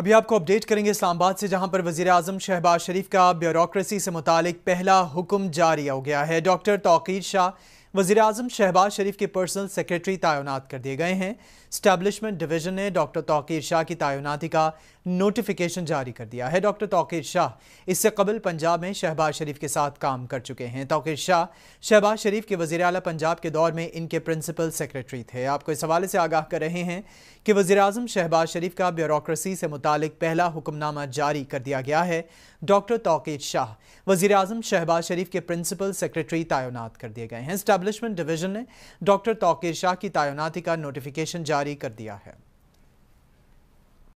अभी आपको अपडेट करेंगे इस्लामाबाद से जहां पर वजीर अजम शहबाज शरीफ का ब्यूरोसी से मुतल पहला हुक्म जारी हो गया है डॉक्टर तोकीर शाह वजीर अजम शहबाज शरीफ के पर्सनल सेक्रेटरी तैनात कर दिए गए हैं स्टैब्लिशमेंट डिवीजन ने डॉक्टर तोकीर शाह की तैनाती का नोटिफिकेशन जारी कर दिया है डॉक्टर तोकीर शाह इससे कबल पंजाब में शहबाज शरीफ के साथ काम कर चुके हैं तोकीर शाह शहबाज शरीफ के वजी अला पंजाब के दौर में इनके प्रिंसिपल सेक्रेटरी थे आपको इस हवाले से आगाह कर रहे हैं कि वजी अजम शहबाज शरीफ का ब्यूरोसी से मुतक पहला हुक्मनामा जारी कर दिया गया है डॉक्टर तोकीर शाह वजी अजम शहबाज शरीफ के प्रिंसिपल सेक्रेटरी तैनात कर दिए गए हैं इस्टेब्लिशमेंट डिवीजन ने डॉक्टर तोकीर शाह की तैनाती का नोटिफिकेशन जारी कर दिया है